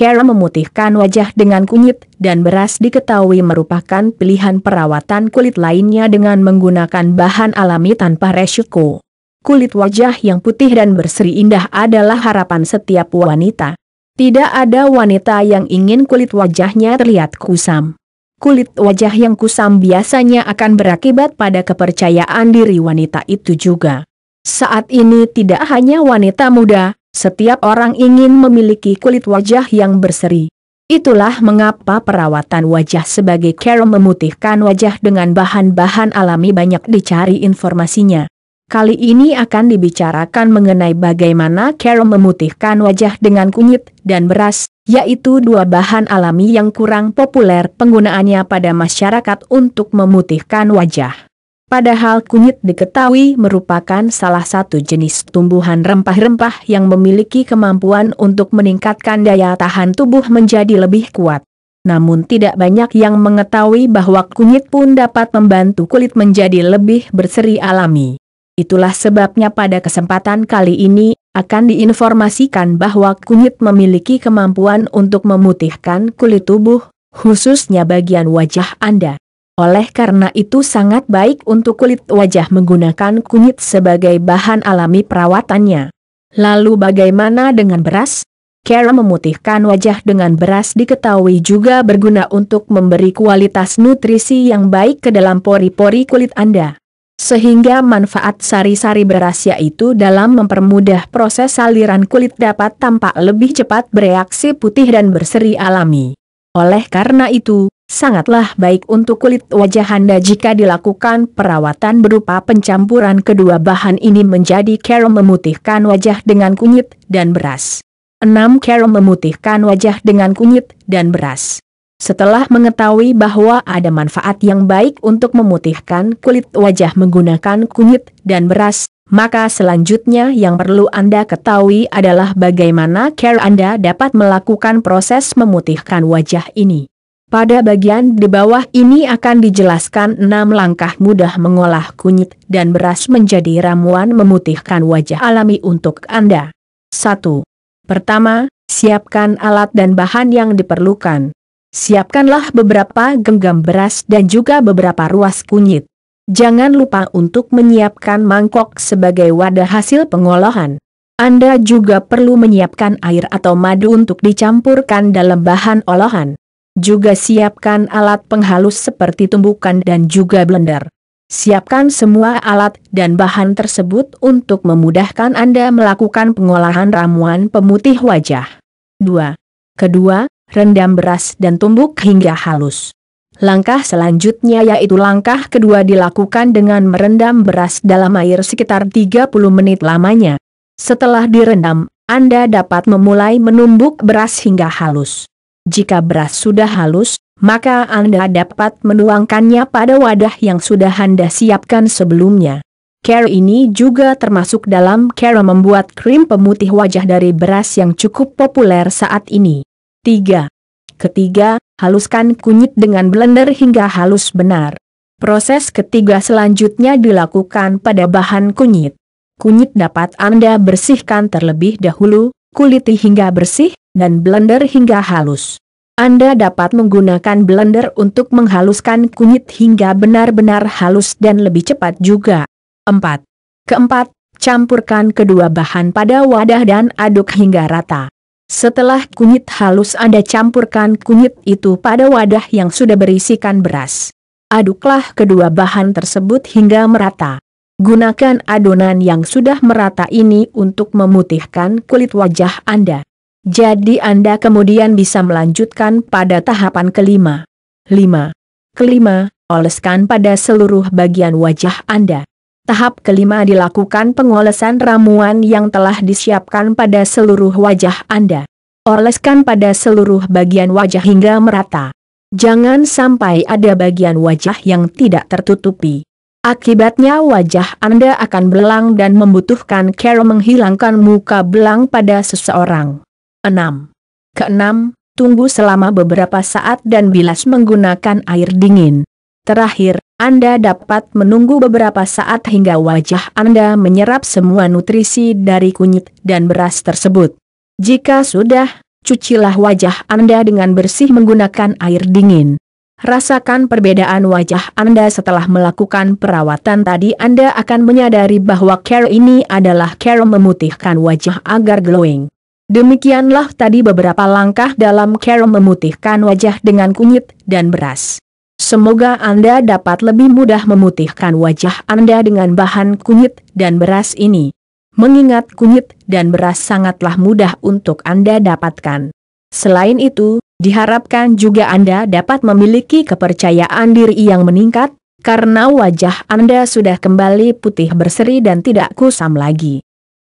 Kera memutihkan wajah dengan kunyit dan beras diketahui merupakan pilihan perawatan kulit lainnya dengan menggunakan bahan alami tanpa resiko. Kulit wajah yang putih dan berseri indah adalah harapan setiap wanita. Tidak ada wanita yang ingin kulit wajahnya terlihat kusam. Kulit wajah yang kusam biasanya akan berakibat pada kepercayaan diri wanita itu juga. Saat ini tidak hanya wanita muda, setiap orang ingin memiliki kulit wajah yang berseri. Itulah mengapa perawatan wajah sebagai care memutihkan wajah dengan bahan-bahan alami banyak dicari informasinya. Kali ini akan dibicarakan mengenai bagaimana care memutihkan wajah dengan kunyit dan beras, yaitu dua bahan alami yang kurang populer penggunaannya pada masyarakat untuk memutihkan wajah. Padahal kunyit diketahui merupakan salah satu jenis tumbuhan rempah-rempah yang memiliki kemampuan untuk meningkatkan daya tahan tubuh menjadi lebih kuat. Namun tidak banyak yang mengetahui bahwa kunyit pun dapat membantu kulit menjadi lebih berseri alami. Itulah sebabnya pada kesempatan kali ini, akan diinformasikan bahwa kunyit memiliki kemampuan untuk memutihkan kulit tubuh, khususnya bagian wajah Anda. Oleh karena itu sangat baik untuk kulit wajah menggunakan kunyit sebagai bahan alami perawatannya. Lalu bagaimana dengan beras? Cara memutihkan wajah dengan beras diketahui juga berguna untuk memberi kualitas nutrisi yang baik ke dalam pori-pori kulit Anda. Sehingga manfaat sari-sari beras yaitu dalam mempermudah proses saliran kulit dapat tampak lebih cepat bereaksi putih dan berseri alami. Oleh karena itu, Sangatlah baik untuk kulit wajah Anda jika dilakukan perawatan berupa pencampuran kedua bahan ini menjadi kerom memutihkan wajah dengan kunyit dan beras. 6. Care memutihkan wajah dengan kunyit dan beras. Setelah mengetahui bahwa ada manfaat yang baik untuk memutihkan kulit wajah menggunakan kunyit dan beras, maka selanjutnya yang perlu Anda ketahui adalah bagaimana care Anda dapat melakukan proses memutihkan wajah ini. Pada bagian di bawah ini akan dijelaskan enam langkah mudah mengolah kunyit dan beras menjadi ramuan memutihkan wajah alami untuk Anda. 1. Pertama, siapkan alat dan bahan yang diperlukan. Siapkanlah beberapa genggam beras dan juga beberapa ruas kunyit. Jangan lupa untuk menyiapkan mangkok sebagai wadah hasil pengolahan. Anda juga perlu menyiapkan air atau madu untuk dicampurkan dalam bahan olahan. Juga siapkan alat penghalus seperti tumbukan dan juga blender. Siapkan semua alat dan bahan tersebut untuk memudahkan Anda melakukan pengolahan ramuan pemutih wajah. 2. Kedua, rendam beras dan tumbuk hingga halus. Langkah selanjutnya yaitu langkah kedua dilakukan dengan merendam beras dalam air sekitar 30 menit lamanya. Setelah direndam, Anda dapat memulai menumbuk beras hingga halus. Jika beras sudah halus, maka Anda dapat menuangkannya pada wadah yang sudah Anda siapkan sebelumnya. Care ini juga termasuk dalam cara membuat krim pemutih wajah dari beras yang cukup populer saat ini. 3. Ketiga, haluskan kunyit dengan blender hingga halus benar. Proses ketiga selanjutnya dilakukan pada bahan kunyit. Kunyit dapat Anda bersihkan terlebih dahulu, kuliti hingga bersih, dan blender hingga halus. Anda dapat menggunakan blender untuk menghaluskan kunyit hingga benar-benar halus dan lebih cepat juga. 4. Keempat, campurkan kedua bahan pada wadah dan aduk hingga rata. Setelah kunyit halus Anda campurkan kunyit itu pada wadah yang sudah berisikan beras. Aduklah kedua bahan tersebut hingga merata. Gunakan adonan yang sudah merata ini untuk memutihkan kulit wajah Anda. Jadi Anda kemudian bisa melanjutkan pada tahapan kelima. 5. Kelima, oleskan pada seluruh bagian wajah Anda. Tahap kelima dilakukan pengolesan ramuan yang telah disiapkan pada seluruh wajah Anda. Oleskan pada seluruh bagian wajah hingga merata. Jangan sampai ada bagian wajah yang tidak tertutupi. Akibatnya wajah Anda akan belang dan membutuhkan cara menghilangkan muka belang pada seseorang. 6. Keenam, tunggu selama beberapa saat dan bilas menggunakan air dingin. Terakhir, Anda dapat menunggu beberapa saat hingga wajah Anda menyerap semua nutrisi dari kunyit dan beras tersebut. Jika sudah, cucilah wajah Anda dengan bersih menggunakan air dingin. Rasakan perbedaan wajah Anda setelah melakukan perawatan tadi Anda akan menyadari bahwa care ini adalah care memutihkan wajah agar glowing. Demikianlah tadi beberapa langkah dalam care memutihkan wajah dengan kunyit dan beras. Semoga Anda dapat lebih mudah memutihkan wajah Anda dengan bahan kunyit dan beras ini. Mengingat kunyit dan beras sangatlah mudah untuk Anda dapatkan. Selain itu, Diharapkan juga Anda dapat memiliki kepercayaan diri yang meningkat, karena wajah Anda sudah kembali putih berseri dan tidak kusam lagi.